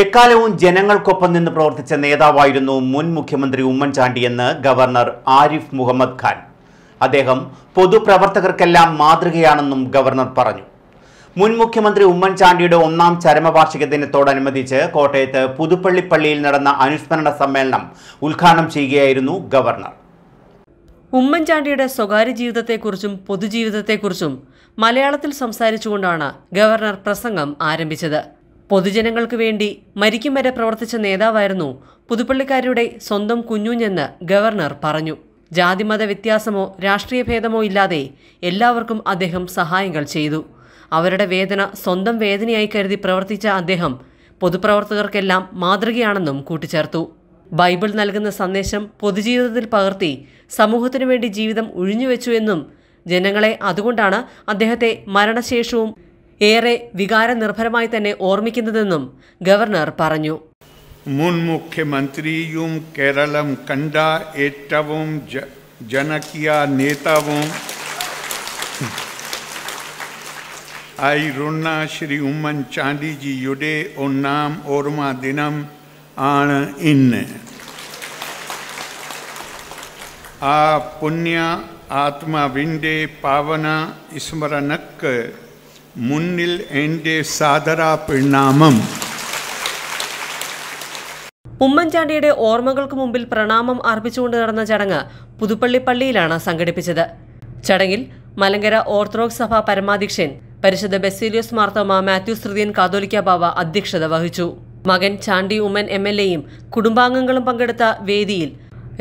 എക്കാലവും ജനങ്ങൾക്കൊപ്പം നിന്ന് പ്രവർത്തിച്ച നേതാവായിരുന്നു മുൻ മുഖ്യമന്ത്രി ഉമ്മൻചാണ്ടിയെന്ന് ഗവർണർ ആരിഫ് മുഹമ്മദ് ഖാൻ അദ്ദേഹം പൊതുപ്രവർത്തകർക്കെല്ലാം മാതൃകയാണെന്നും ഗവർണർ പറഞ്ഞു മുൻ മുഖ്യമന്ത്രി ഉമ്മൻചാണ്ടിയുടെ ഒന്നാം ചരമവാർഷിക ദിനത്തോടനുബന്ധിച്ച് കോട്ടയത്ത് പുതുപ്പള്ളിപ്പള്ളിയിൽ നടന്ന അനുസ്മരണ സമ്മേളനം ഉദ്ഘാടനം ചെയ്യുകയായിരുന്നു ഗവർണർ ഉമ്മൻചാണ്ടിയുടെ സ്വകാര്യ ജീവിതത്തെക്കുറിച്ചും പൊതുജീവിതത്തെക്കുറിച്ചും മലയാളത്തിൽ സംസാരിച്ചുകൊണ്ടാണ് ഗവർണർ പ്രസംഗം ആരംഭിച്ചത് പൊതുജനങ്ങൾക്ക് വേണ്ടി മരിക്കും വരെ പ്രവർത്തിച്ച നേതാവായിരുന്നു പുതുപ്പള്ളിക്കാരുടെ സ്വന്തം കുഞ്ഞുഞ്ഞെന്ന് ഗവർണർ പറഞ്ഞു ജാതിമത വ്യത്യാസമോ രാഷ്ട്രീയ ഭേദമോ ഇല്ലാതെ എല്ലാവർക്കും അദ്ദേഹം സഹായങ്ങൾ ചെയ്തു അവരുടെ വേദന സ്വന്തം വേദനയായി കരുതി പ്രവർത്തിച്ച അദ്ദേഹം പൊതുപ്രവർത്തകർക്കെല്ലാം മാതൃകയാണെന്നും കൂട്ടിച്ചേർത്തു ബൈബിൾ നൽകുന്ന സന്ദേശം പൊതുജീവിതത്തിൽ പകർത്തി സമൂഹത്തിനു വേണ്ടി ജീവിതം ഉഴിഞ്ഞുവെച്ചു എന്നും ജനങ്ങളെ അതുകൊണ്ടാണ് അദ്ദേഹത്തെ മരണശേഷവും ഏറെ നിർഭരമായി തന്നെ ഓർമ്മിക്കുന്നതെന്നും ഗവർണർ പറഞ്ഞു മുൻ മുഖ്യമന്ത്രിയും കേരളം കണ്ട ഏറ്റവും ജനകീയ നേതാവും ആയിരുന്ന ശ്രീ ഉമ്മൻചാണ്ടിജിയുടെ ഒന്നാം ഓർമ്മ ദിനം ആണ് ഇന്ന് ആ പുണ്യ ആത്മാവിൻ്റെ പാവന സ്മരണക്ക് മുന്നിൽ എൻ്റെ സാദരാ പ്രണാമം ഉമ്മൻചാണ്ടിയുടെ ഓർമ്മകൾക്ക് മുമ്പിൽ പ്രണാമം അർപ്പിച്ചുകൊണ്ട് നടന്ന ചടങ്ങ് പുതുപ്പള്ളി പള്ളിയിലാണ് സംഘടിപ്പിച്ചത് ചടങ്ങിൽ മലങ്കര ഓർത്തഡോക്സ് സഭ പരമാധ്യക്ഷൻ പരിഷത്ത് ബെസീലിയോസ് മാർത്തോമ മാത്യൂസ് തൃതീയൻ കാതോലിക്ക ബാബ അധ്യക്ഷത വഹിച്ചു മകൻ ചാണ്ടി ഉമ്മൻ എം എൽ എയും കുടുംബാംഗങ്ങളും പങ്കെടുത്ത വേദിയിൽ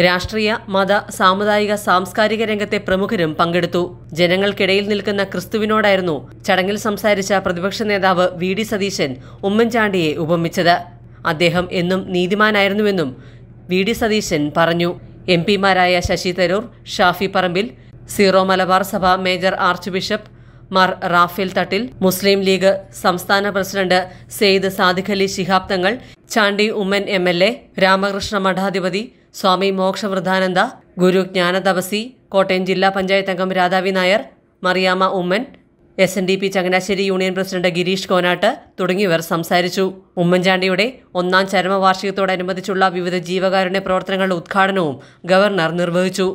രാഷ്ട്രീയ മത സാമുദായിക സാംസ്കാരിക രംഗത്തെ പ്രമുഖരും പങ്കെടുത്തു ജനങ്ങൾക്കിടയിൽ നിൽക്കുന്ന ക്രിസ്തുവിനോടായിരുന്നു ചടങ്ങിൽ സംസാരിച്ച പ്രതിപക്ഷ നേതാവ് വി ഡി സതീശൻ ഉമ്മൻചാണ്ടിയെ ഉപമിച്ചത് അദ്ദേഹം എന്നും നീതിമാനായിരുന്നുവെന്നും വി ഡി സതീശൻ പറഞ്ഞു എം പിമാരായ Shashi Tharoor Shafi Parambil Syro Malabar Sabha major archbishop Mar Raphael Thattil Muslim League സംസ്ഥാന president Syed Sadiqali Shihab Thangal Chandy Oommen M L A Ramakrishna മഠാധിപതി സ്വാമി മോക്ഷവൃദ്ധാനന്ദ ഗുരു ജ്ഞാനതപസി കോട്ടയം ജില്ലാ പഞ്ചായത്ത് അംഗം Radhavi Nair Mariamma Oommen S N D P Changanassery union president Girish Konattu തുടങ്ങിയവർ സംസാരിച്ചു ഉമ്മൻചാണ്ടിയുടെ ഒന്നാം ചരമവാർഷികത്തോടനുബന്ധിച്ചുള്ള വിവിധ ജീവകാരുണ്യ പ്രവർത്തനങ്ങളുടെ ഉദ്ഘാടനവും ഗവർണർ നിർവഹിച്ചു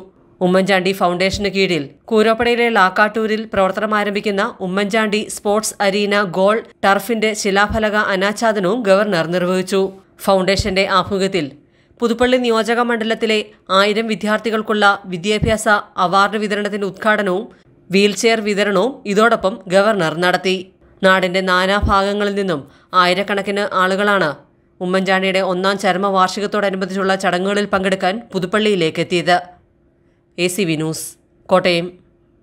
ഉമ്മൻചാണ്ടി ഫൗണ്ടേഷന് കീഴിൽ കൂരോപ്പടയിലെ ലാക്കാട്ടൂരിൽ പ്രവർത്തനം ആരംഭിക്കുന്ന ഉമ്മൻചാണ്ടി സ്പോർട്സ് അരീന ഗോൾ ടർഫിന്റെ ശിലാഫലക അനാച്ഛാദനവും ഗവർണർ നിർവഹിച്ചു ഫൗണ്ടേഷന്റെ ആഭിമുഖ്യത്തിൽ പുതുപ്പള്ളി നിയോജക മണ്ഡലത്തിലെ ആയിരം വിദ്യാർത്ഥികൾക്കുള്ള വിദ്യാഭ്യാസ അവാർഡ് വിതരണത്തിന്റെ ഉദ്ഘാടനവും വീൽചെയർ വിതരണവും ഇതോടൊപ്പം ഗവർണർ നടത്തി നാടിന്റെ നാനാഭാഗങ്ങളിൽ നിന്നും ആയിരക്കണക്കിന് ആളുകളാണ് ഉമ്മൻചാണ്ടിയുടെ ഒന്നാം ചരമ വാർഷികത്തോടനുബന്ധിച്ചുള്ള ചടങ്ങുകളിൽ പങ്കെടുക്കാൻ പുതുപ്പള്ളിയിലേക്ക് എത്തിയത് A C V news Kottayam